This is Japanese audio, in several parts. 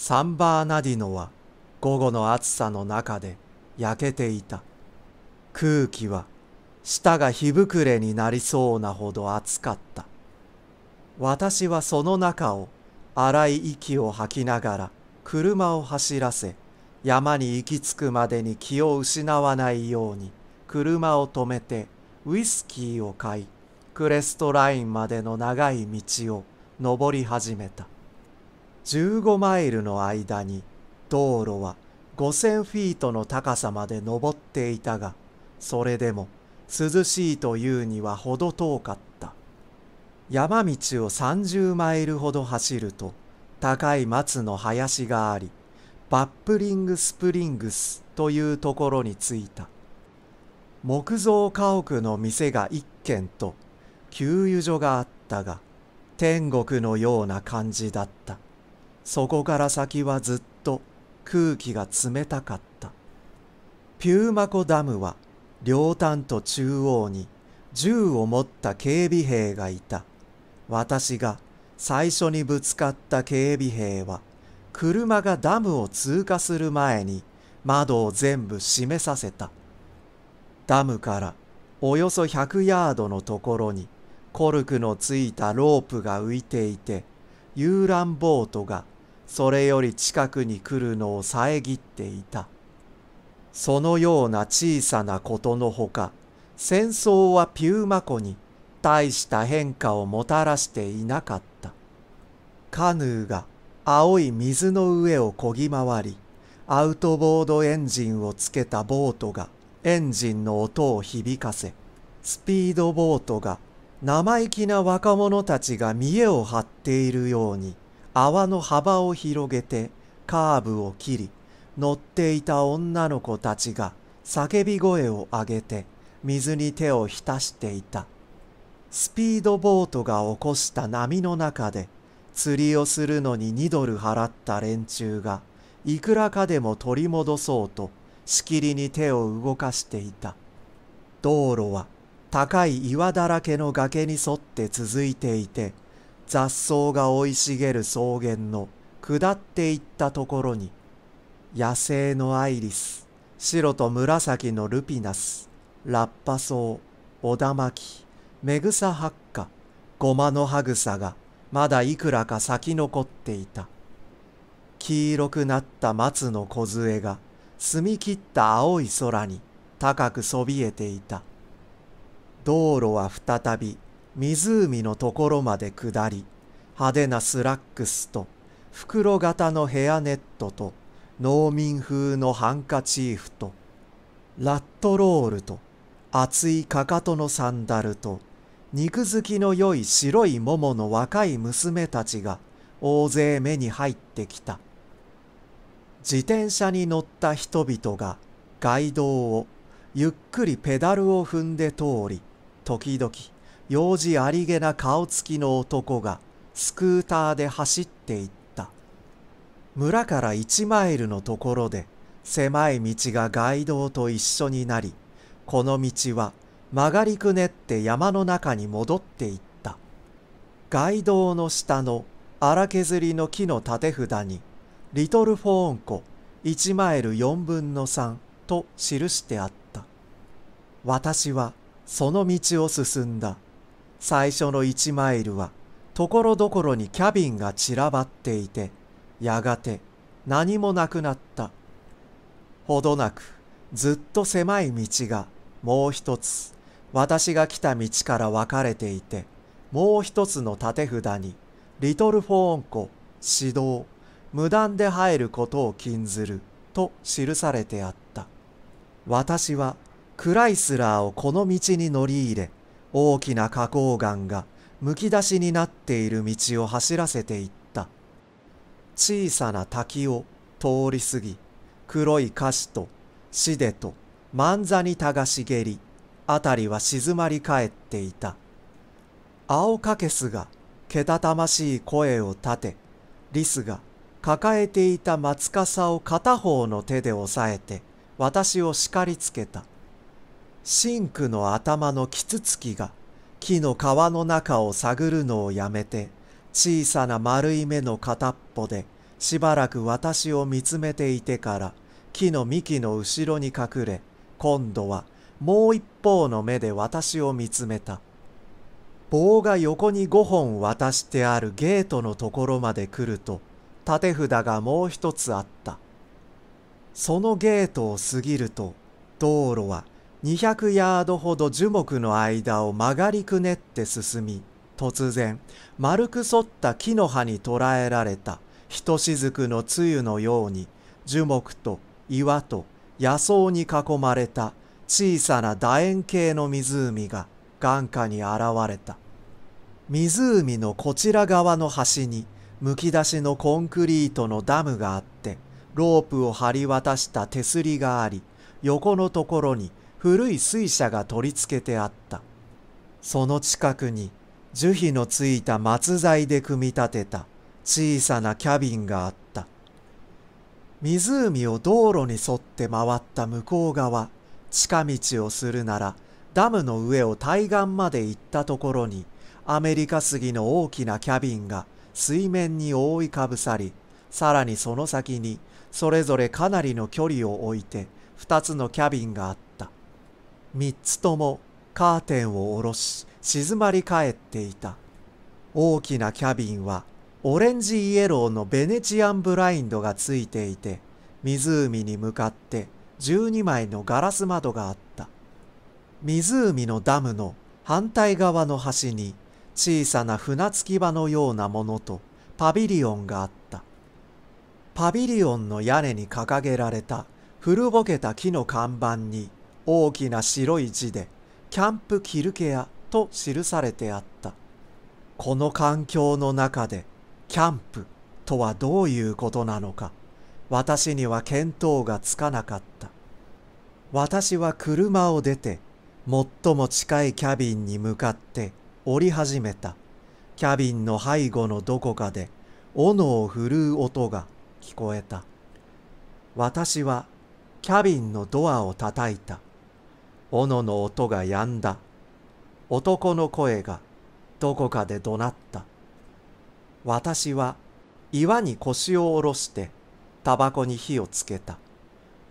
サンバーナディノは午後の暑さの中で焼けていた。空気は舌が火膨れになりそうなほど暑かった。私はその中を荒い息を吐きながら車を走らせ山に行き着くまでに気を失わないように車を止めてウイスキーを買いクレストラインまでの長い道を登り始めた。15マイルの間に道路は5000フィートの高さまで登っていたがそれでも涼しいというには程遠かった山道を30マイルほど走ると高い松の林がありバップリングスプリングスというところに着いた木造家屋の店が1軒と給油所があったが天国のような感じだったそこから先はずっと空気が冷たかったピューマ湖ダムは両端と中央に銃を持った警備兵がいた私が最初にぶつかった警備兵は車がダムを通過する前に窓を全部閉めさせたダムからおよそ100ヤードのところにコルクのついたロープが浮いていて遊覧ボートがそれより近くに来るのを遮っていた。そのような小さなことのほか、戦争はピューマ湖に大した変化をもたらしていなかった。カヌーが青い水の上をこぎ回り、アウトボードエンジンをつけたボートがエンジンの音を響かせ、スピードボートが生意気な若者たちが見栄を張っているように泡の幅を広げてカーブを切り乗っていた女の子たちが叫び声を上げて水に手を浸していたスピードボートが起こした波の中で釣りをするのに2ドル払った連中がいくらかでも取り戻そうとしきりに手を動かしていた道路は高い岩だらけの崖に沿って続いていて雑草が生い茂る草原の下っていったところに野生のアイリス白と紫のルピナスラッパソウオダマキメグサハッカゴマの葉草がまだいくらか咲き残っていた黄色くなった松の梢が澄み切った青い空に高くそびえていた道路は再び湖のところまで下り派手なスラックスと袋型のヘアネットと農民風のハンカチーフとラットロールと厚いかかとのサンダルと肉付きの良い白いももの若い娘たちが大勢目に入ってきた自転車に乗った人々が街道をゆっくりペダルを踏んで通り時々用事ありげな顔つきの男がスクーターで走っていった村から1マイルのところで狭い道が街道と一緒になりこの道は曲がりくねって山の中に戻っていった街道の下の荒削りの木の立て札に「リトルフォーン湖1マイル4分の3」と記してあった私はその道を進んだ。最初の1マイルはところどころにキャビンが散らばっていてやがて何もなくなったほどなくずっと狭い道がもう一つ私が来た道から分かれていてもう一つの立て札に「リトルフォーン湖指導無断で入ることを禁ずる」と記されてあった私はクライスラーをこの道に乗り入れ大きな花崗岩がむき出しになっている道を走らせていった小さな滝を通り過ぎ黒い菓子とシデと万座にたが茂り辺りは静まり返っていた青かけすがけたたましい声を立てリスが抱えていた松笠を片方の手で押さえて私を叱りつけた。シンクの頭のキツツキが木の皮の中を探るのをやめて小さな丸い目の片っぽでしばらく私を見つめていてから木の幹の後ろに隠れ今度はもう一方の目で私を見つめた棒が横に5本渡してあるゲートのところまで来ると立て札がもう一つあったそのゲートを過ぎると道路は200ヤードほど樹木の間を曲がりくねって進み、突然、丸く反った木の葉に捕らえられた、ひとしずくの露のように、樹木と岩と野草に囲まれた小さな楕円形の湖が眼下に現れた。湖のこちら側の端に、むき出しのコンクリートのダムがあって、ロープを張り渡した手すりがあり、横のところに古い水車が取り付けてあったその近くに樹皮のついた松材で組み立てた小さなキャビンがあった湖を道路に沿って回った向こう側近道をするならダムの上を対岸まで行ったところにアメリカ杉の大きなキャビンが水面に覆いかぶさりさらにその先にそれぞれかなりの距離を置いて2つのキャビンがあった三つともカーテンを下ろし静まり返っていた大きなキャビンはオレンジイエローのベネチアンブラインドがついていて湖に向かって12枚のガラス窓があった湖のダムの反対側の端に小さな船着き場のようなものとパビリオンがあったパビリオンの屋根に掲げられた古ぼけた木の看板に大きな白い字でキャンプキルケアと記されてあった。この環境の中でキャンプとはどういうことなのか私には見当がつかなかった。私は車を出て最も近いキャビンに向かって降り始めた。キャビンの背後のどこかで斧を振るう音が聞こえた。私はキャビンのドアを叩いた。斧の音がやんだ。男の声がどこかで怒鳴った。私は岩に腰を下ろしてタバコに火をつけた。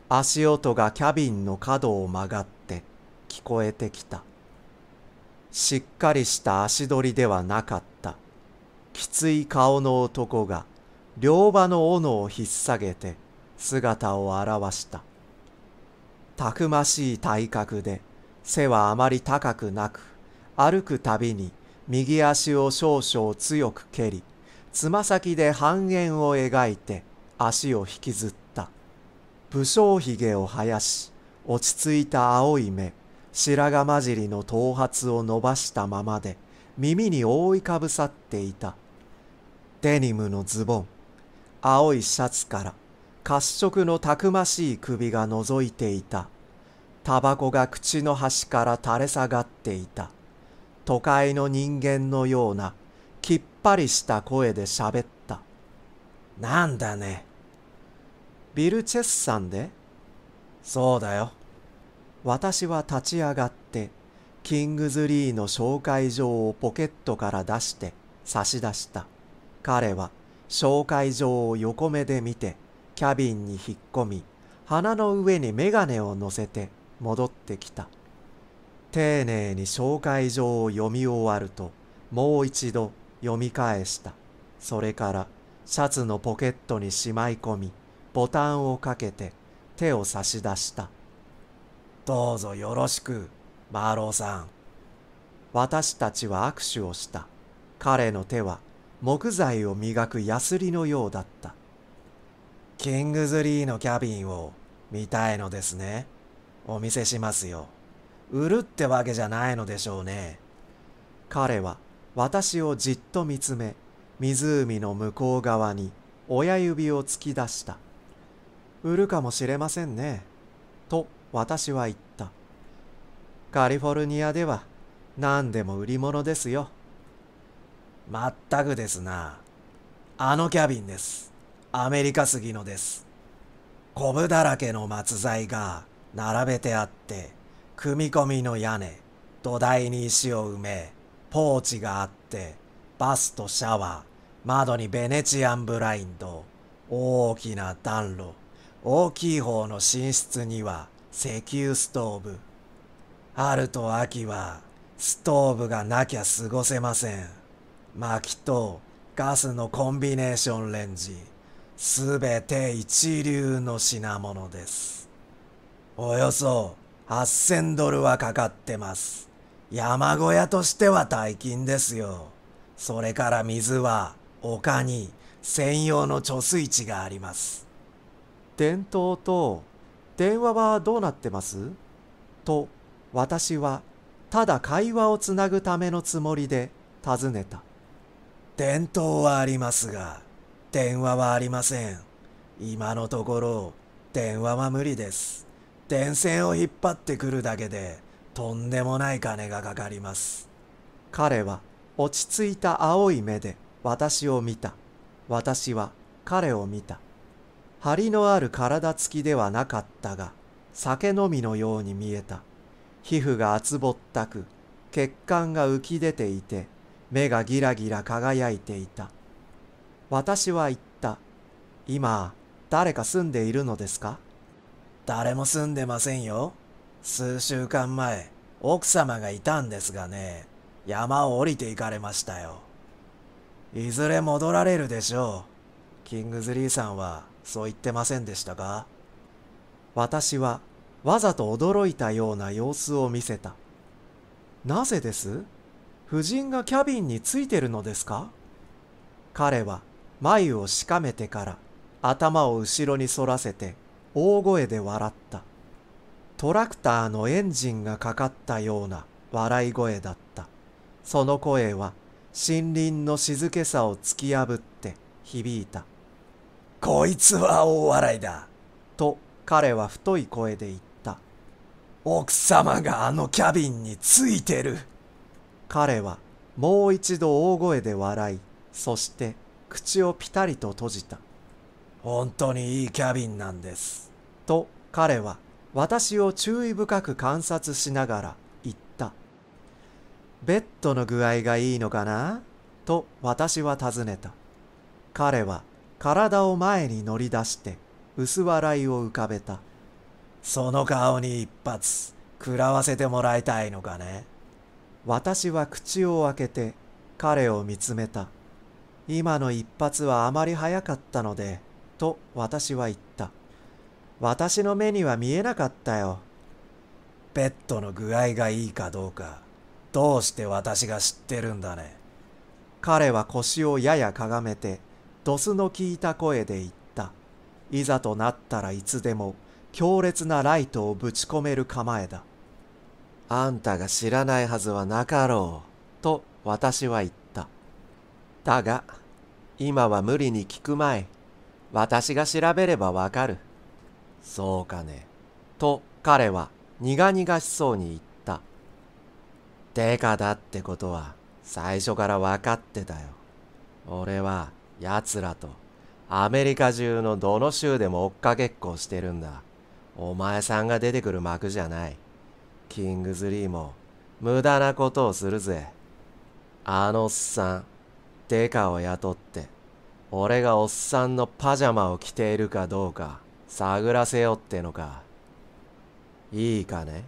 足音がキャビンの角を曲がって聞こえてきた。しっかりした足取りではなかった。きつい顔の男が両刃の斧を引っ下げて姿を現した。たくましい体格で背はあまり高くなく歩くたびに右足を少々強く蹴りつま先で半円を描いて足を引きずった武将髭を生やし落ち着いた青い目白髪混じりの頭髪を伸ばしたままで耳に覆いかぶさっていたデニムのズボン青いシャツから褐色のたくましい首が覗いていた。タバコが口の端から垂れ下がっていた。都会の人間のようなきっぱりした声で喋った。なんだね。ビル・チェスさんでそうだよ。私は立ち上がって、キングズリーの紹介状をポケットから出して差し出した。彼は紹介状を横目で見て、キャビンに引っ込み鼻の上にメガネを乗せて戻ってきた丁寧に紹介状を読み終わるともう一度読み返したそれからシャツのポケットにしまい込みボタンをかけて手を差し出したどうぞよろしくマーローさん私たちは握手をした彼の手は木材を磨くヤスリのようだったキングズリーのキャビンを見たいのですね。お見せしますよ。売るってわけじゃないのでしょうね。彼は私をじっと見つめ、湖の向こう側に親指を突き出した。売るかもしれませんね。と私は言った。カリフォルニアでは何でも売り物ですよ。まったくですな。あのキャビンです。アメリカ杉のです。コブだらけの松材が並べてあって、組み込みの屋根、土台に石を埋め、ポーチがあって、バスとシャワー、窓にベネチアンブラインド、大きな暖炉、大きい方の寝室には石油ストーブ。春と秋はストーブがなきゃ過ごせません。薪とガスのコンビネーションレンジ。すべて一流の品物です。およそ8000ドルはかかってます。山小屋としては大金ですよ。それから水は丘に専用の貯水池があります。電灯と電話はどうなってますと私はただ会話をつなぐためのつもりで尋ねた。電灯はありますが、電話はありません。今のところ、電話は無理です。電線を引っ張ってくるだけで、とんでもない金がかかります。彼は落ち着いた青い目で私を見た。私は彼を見た。張りのある体つきではなかったが、酒飲みのように見えた。皮膚が厚ぼったく、血管が浮き出ていて、目がギラギラ輝いていた。私は言った。今、誰か住んでいるのですか誰も住んでませんよ。数週間前、奥様がいたんですがね、山を降りて行かれましたよ。いずれ戻られるでしょう。キングズリーさんはそう言ってませんでしたか私はわざと驚いたような様子を見せた。なぜです夫人がキャビンについてるのですか彼は眉をしかめてから頭を後ろに反らせて大声で笑った。トラクターのエンジンがかかったような笑い声だった。その声は森林の静けさを突き破って響いた。こいつは大笑いだ。と彼は太い声で言った。奥様があのキャビンについてる。彼はもう一度大声で笑い、そして口をピタリと閉じた。本当にいいキャビンなんです。と彼は私を注意深く観察しながら言った。ベッドの具合がいいのかなと私は尋ねた。彼は体を前に乗り出して薄笑いを浮かべた。その顔に一発食らわせてもらいたいのかね。私は口を開けて彼を見つめた。今の一発はあまり早かったので、と私は言った。私の目には見えなかったよ。ペットの具合がいいかどうか、どうして私が知ってるんだね。彼は腰をややかがめて、ドスの効いた声で言った。いざとなったらいつでも、強烈なライトをぶち込める構えだ。あんたが知らないはずはなかろう、と私は言った。だが、今は無理に聞くまい。私が調べればわかる。そうかね。と彼は苦々しそうに言った。デカだってことは最初から分かってたよ。俺は奴らとアメリカ中のどの州でも追っかけっこしてるんだ。お前さんが出てくる幕じゃない。キングズリーも無駄なことをするぜ。あのっさんデカを雇って、俺がおっさんのパジャマを着ているかどうか探らせよってのか。いいかね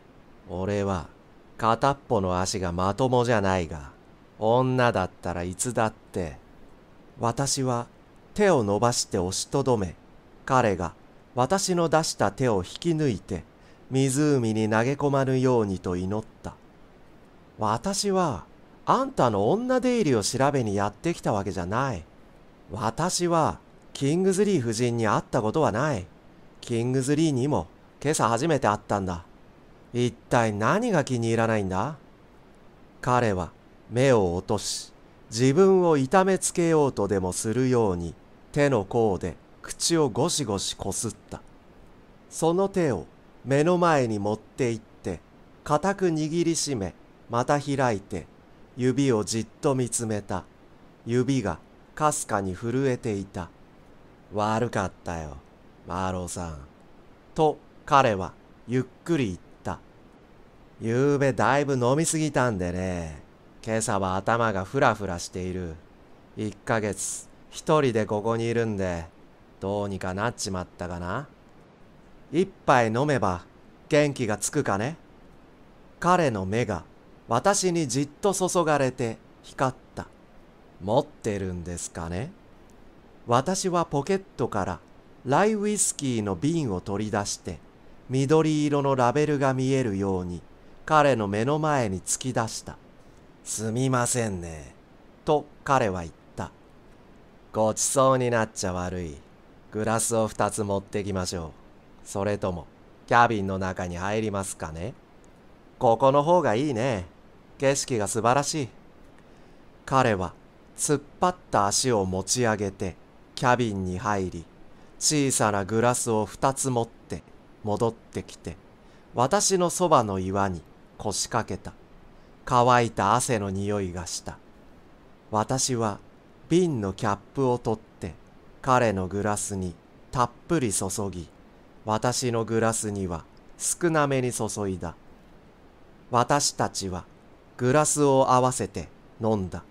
俺は片っぽの足がまともじゃないが、女だったらいつだって、私は手を伸ばして押しとどめ、彼が私の出した手を引き抜いて湖に投げ込まぬようにと祈った。私はあんたの女出入りを調べにやってきたわけじゃない。私は、キングズリー夫人に会ったことはない。キングズリーにも、今朝初めて会ったんだ。一体何が気に入らないんだ彼は、目を落とし、自分を痛めつけようとでもするように、手の甲で口をゴシゴシこすった。その手を目の前に持って行って、固く握りしめ、また開いて、指をじっと見つめた。指がかすかに震えていた。悪かったよ、マーローさん。と彼はゆっくり言った。ゆうべだいぶ飲みすぎたんでね。今朝は頭がふらふらしている。1ヶ月、一人でここにいるんで、どうにかなっちまったかな。一杯飲めば元気がつくかね。彼の目が私にじっと注がれて光った。持ってるんですかね私はポケットからライウイスキーの瓶を取り出して緑色のラベルが見えるように彼の目の前に突き出した。すみませんね。と彼は言った。ごちそうになっちゃ悪い。グラスを二つ持ってきましょう。それとも、キャビンの中に入りますかね。ここの方がいいね。景色が素晴らしい。彼は突っ張った足を持ち上げてキャビンに入り、小さなグラスを2つ持って戻ってきて、私のそばの岩に腰掛けた。乾いた汗の匂いがした。私は瓶のキャップを取って彼のグラスにたっぷり注ぎ、私のグラスには少なめに注いだ。私たちはグラスを合わせて飲んだ。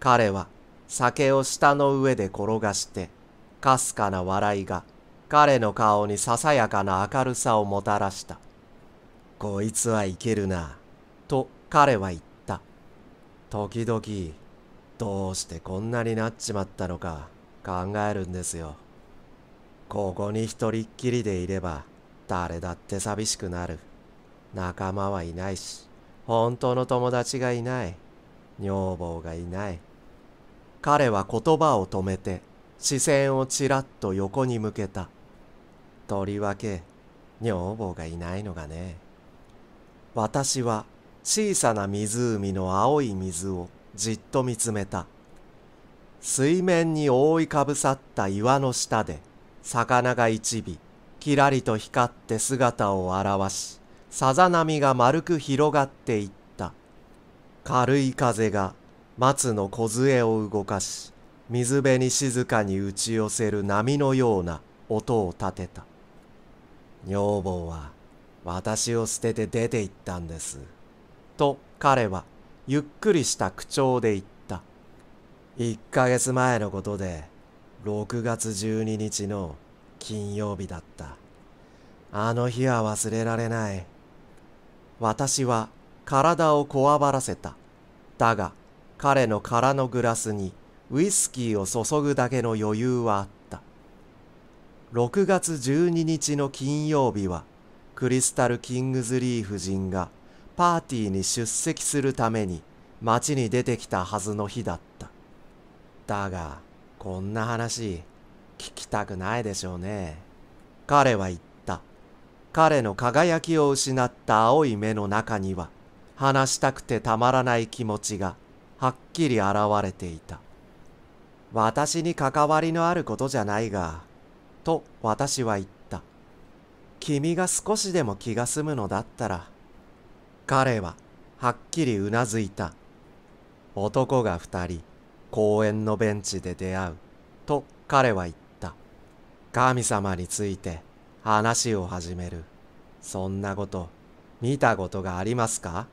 彼は酒を舌の上で転がして、かすかな笑いが彼の顔にささやかな明るさをもたらした。こいつはいけるな、と彼は言った。時々、どうしてこんなになっちまったのか考えるんですよ。ここに一人っきりでいれば、誰だって寂しくなる。仲間はいないし。本当の友達がいない。女房がいない。彼は言葉を止めて、視線をちらっと横に向けた。とりわけ、女房がいないのがね。私は小さな湖の青い水をじっと見つめた。水面に覆いかぶさった岩の下で、魚が一尾、きらりと光って姿を現し、さざ波が丸く広がっていった。軽い風が松の梢を動かし、水辺に静かに打ち寄せる波のような音を立てた。女房は私を捨てて出て行ったんです。と彼はゆっくりした口調で言った。1ヶ月前のことで、6月12日の金曜日だった。あの日は忘れられない。私は体をこわばらせた。だが、彼の空のグラスにウイスキーを注ぐだけの余裕はあった。6月12日の金曜日は、クリスタル・キングズリー夫人がパーティーに出席するために街に出てきたはずの日だった。だが、こんな話、聞きたくないでしょうね。彼は言った。彼の輝きを失った青い目の中には、話したくてたまらない気持ちがはっきり現れていた。私に関わりのあることじゃないが、と私は言った。君が少しでも気が済むのだったら、彼ははっきりうなずいた。男が二人、公園のベンチで出会う、と彼は言った。神様について、話を始める。そんなこと、見たことがありますか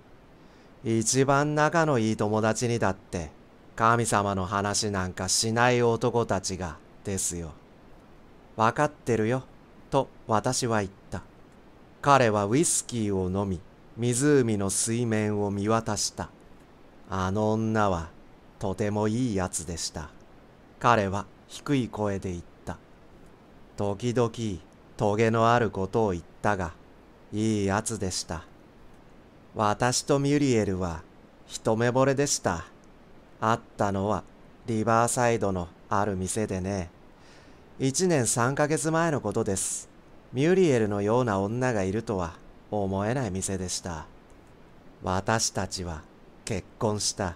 一番仲のいい友達にだって、神様の話なんかしない男たちが、ですよ。わかってるよ、と私は言った。彼はウイスキーを飲み、湖の水面を見渡した。あの女は、とてもいいやつでした。彼は低い声で言った。時々、トゲのあることを言ったが、いいやつでした。私とミュリエルは一目惚れでした。会ったのはリバーサイドのある店でね。一年三ヶ月前のことです。ミュリエルのような女がいるとは思えない店でした。私たちは結婚した。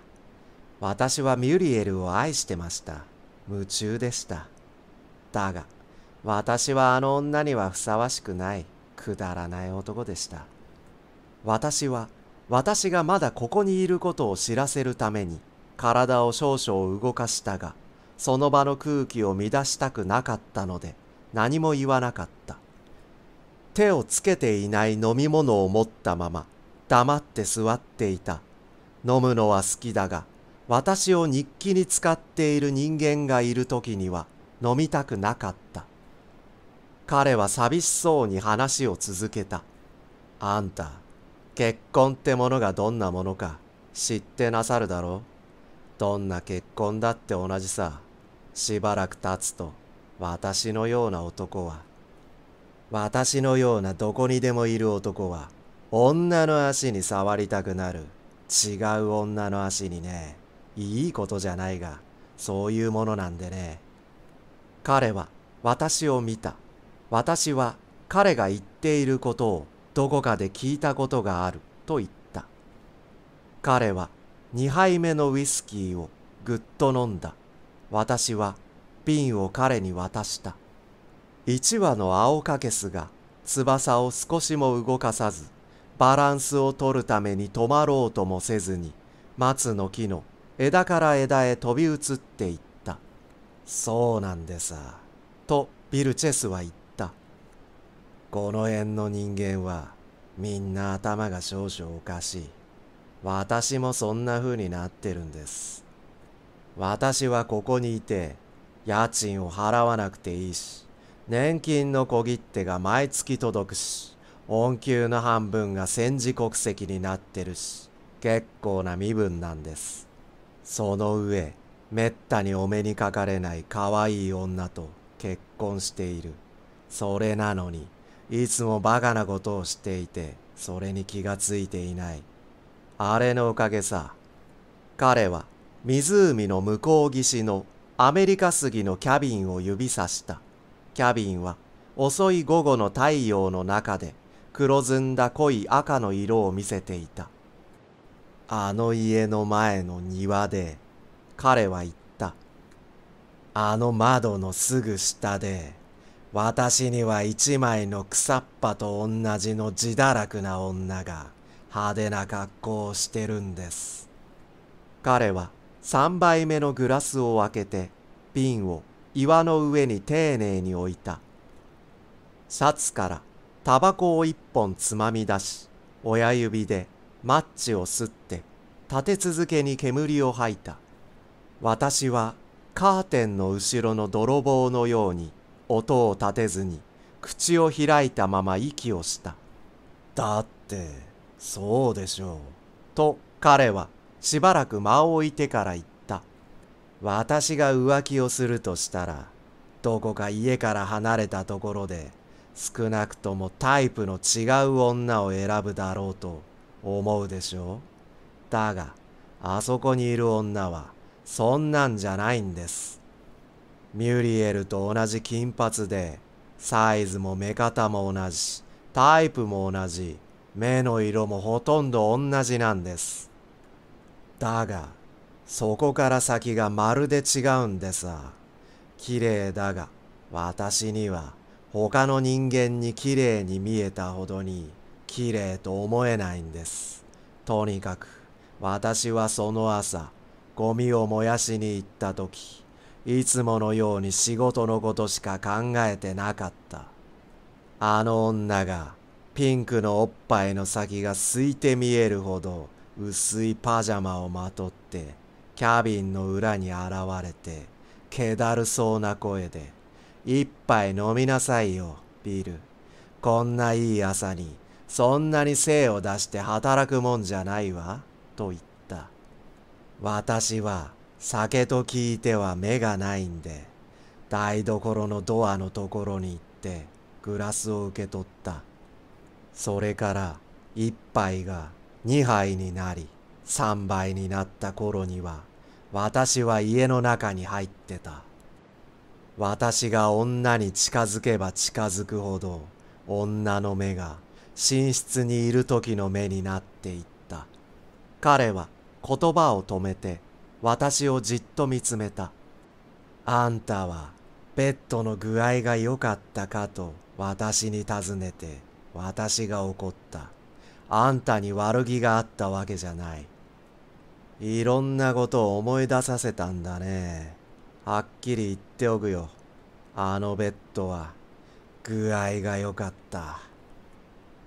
私はミュリエルを愛してました。夢中でした。だが、私はあの女にはふさわしくない、くだらない男でした。私は、私がまだここにいることを知らせるために、体を少々動かしたが、その場の空気を乱したくなかったので、何も言わなかった。手をつけていない飲み物を持ったまま、黙って座っていた。飲むのは好きだが、私を日記に使っている人間がいる時には飲みたくなかった。彼は寂しそうに話を続けた。あんた、結婚ってものがどんなものか知ってなさるだろうどんな結婚だって同じさ。しばらく経つと、私のような男は、私のようなどこにでもいる男は、女の足に触りたくなる。違う女の足にね、いいことじゃないが、そういうものなんでね。彼は私を見た。私は彼が言っていることをどこかで聞いたことがあると言った。彼は2杯目のウイスキーをぐっと飲んだ。私は瓶を彼に渡した。一羽の青かけすが翼を少しも動かさず、バランスを取るために止まろうともせずに、松の木の枝から枝へ飛び移っていった。そうなんでさ、とビルチェスは言った。この辺の人間はみんな頭が少々おかしい。私もそんな風になってるんです。私はここにいて家賃を払わなくていいし、年金の小切手が毎月届くし、恩給の半分が戦時国籍になってるし、結構な身分なんです。その上、めったにお目にかかれない可愛い女と結婚している。それなのに。いつもバカなことをしていて、それに気がついていない。あれのおかげさ。彼は湖の向こう岸のアメリカ杉のキャビンを指さした。キャビンは遅い午後の太陽の中で黒ずんだ濃い赤の色を見せていた。あの家の前の庭で、彼は言った。あの窓のすぐ下で、私には一枚の草っぱと同じの自堕落な女が派手な格好をしてるんです。彼は三杯目のグラスを開けて瓶を岩の上に丁寧に置いた。シャツからタバコを一本つまみ出し、親指でマッチを吸って立て続けに煙を吐いた。私はカーテンの後ろの泥棒のように音を立てずに口を開いたまま息をした。だって、そうでしょう。と彼はしばらく間を置いてから言った。私が浮気をするとしたら、どこか家から離れたところで、少なくともタイプの違う女を選ぶだろうと思うでしょう。だが、あそこにいる女は、そんなんじゃないんです。ミュリエルと同じ金髪で、サイズも目方も同じ、タイプも同じ、目の色もほとんど同じなんです。だが、そこから先がまるで違うんでさ。綺麗だが、私には他の人間に綺麗に見えたほどに綺麗と思えないんです。とにかく、私はその朝、ゴミを燃やしに行った時、いつものように仕事のことしか考えてなかった。あの女がピンクのおっぱいの先が空いて見えるほど薄いパジャマをまとってキャビンの裏に現れてけだるそうな声で一杯飲みなさいよビル。こんないい朝にそんなに精を出して働くもんじゃないわと言った。私は酒と聞いては目がないんで、台所のドアのところに行ってグラスを受け取った。それから一杯が二杯になり、三杯になった頃には、私は家の中に入ってた。私が女に近づけば近づくほど、女の目が寝室にいる時の目になっていった。彼は言葉を止めて、私をじっと見つめた。あんたはベッドの具合が良かったかと私に尋ねて私が怒った。あんたに悪気があったわけじゃない。いろんなことを思い出させたんだね。はっきり言っておくよ。あのベッドは具合が良かった。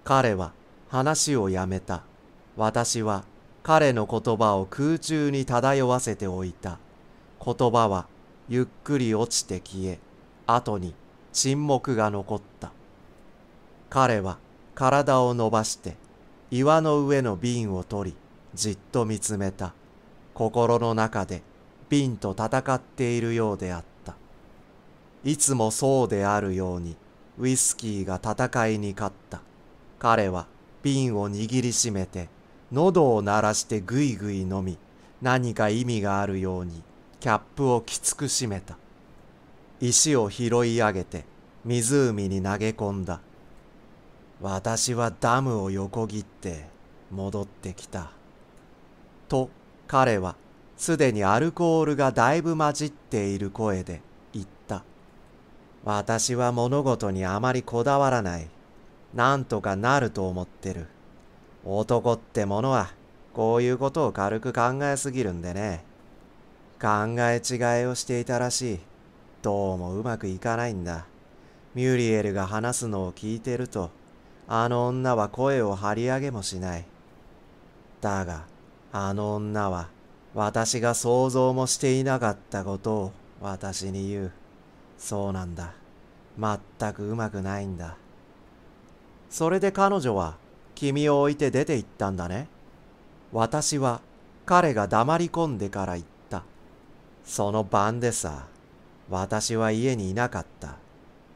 彼は話をやめた。私は彼の言葉を空中に漂わせておいた。言葉はゆっくり落ちて消え、後に沈黙が残った。彼は体を伸ばして、岩の上の瓶を取り、じっと見つめた。心の中で瓶と戦っているようであった。いつもそうであるように、ウイスキーが戦いに勝った。彼は瓶を握りしめて、喉を鳴らしてぐいぐい飲み、何か意味があるように、キャップをきつく締めた。石を拾い上げて、湖に投げ込んだ。私はダムを横切って戻ってきた。と彼はすでにアルコールがだいぶ混じっている声で言った。私は物事にあまりこだわらない。なんとかなると思ってる。男ってものは、こういうことを軽く考えすぎるんでね。考え違いをしていたらしい。どうもうまくいかないんだ。ミュリエルが話すのを聞いてると、あの女は声を張り上げもしない。だが、あの女は、私が想像もしていなかったことを私に言う。そうなんだ。全くうまくないんだ。それで彼女は、君を置いて出て行ったんだね。私は彼が黙り込んでから行った。その晩でさ、私は家にいなかった。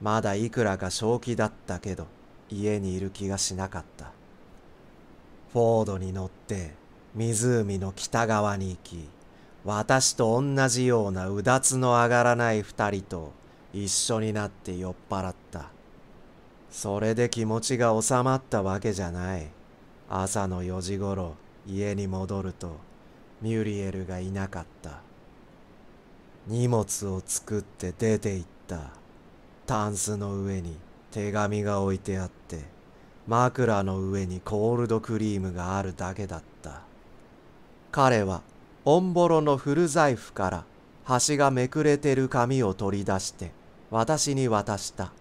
まだいくらか正気だったけど、家にいる気がしなかった。フォードに乗って湖の北側に行き、私と同じようなうだつの上がらない二人と一緒になって酔っ払った。それで気持ちが収まったわけじゃない。朝の4時頃、家に戻ると、ミュリエルがいなかった。荷物を作って出て行った。タンスの上に手紙が置いてあって、枕の上にコールドクリームがあるだけだった。彼は、オンボロのフル財布から、端がめくれてる紙を取り出して、私に渡した。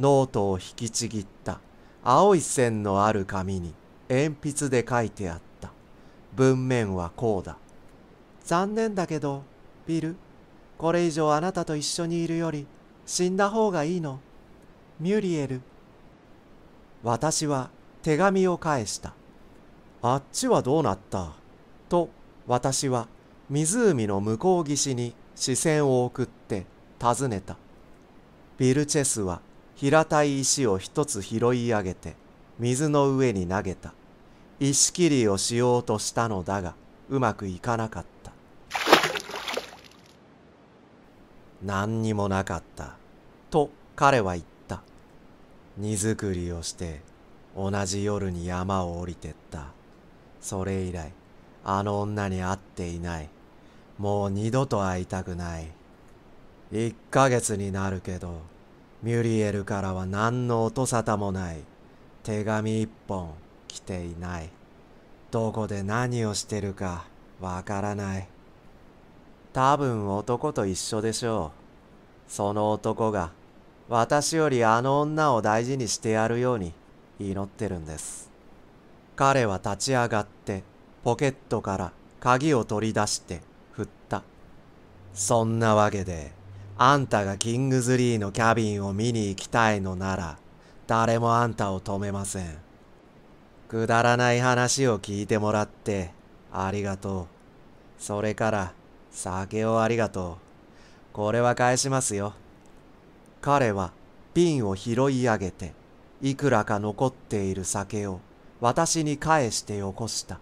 ノートを引きちぎった青い線のある紙に鉛筆で書いてあった。文面はこうだ。残念だけど、ビル、これ以上あなたと一緒にいるより死んだ方がいいの。ミュリエル。私は手紙を返した。あっちはどうなったと私は湖の向こう岸に視線を送って尋ねた。ビルチェスは平たい石を一つ拾い上げて水の上に投げた石切りをしようとしたのだがうまくいかなかった何にもなかったと彼は言った荷造りをして同じ夜に山を降りてったそれ以来あの女に会っていないもう二度と会いたくない一ヶ月になるけどミュリエルからは何の音沙汰もない。手紙一本来ていない。どこで何をしてるかわからない。多分男と一緒でしょう。その男が私よりあの女を大事にしてやるように祈ってるんです。彼は立ち上がってポケットから鍵を取り出して振った。そんなわけであんたがキングズリーのキャビンを見に行きたいのなら、誰もあんたを止めません。くだらない話を聞いてもらって、ありがとう。それから、酒をありがとう。これは返しますよ。彼は、瓶を拾い上げて、いくらか残っている酒を、私に返してよこした。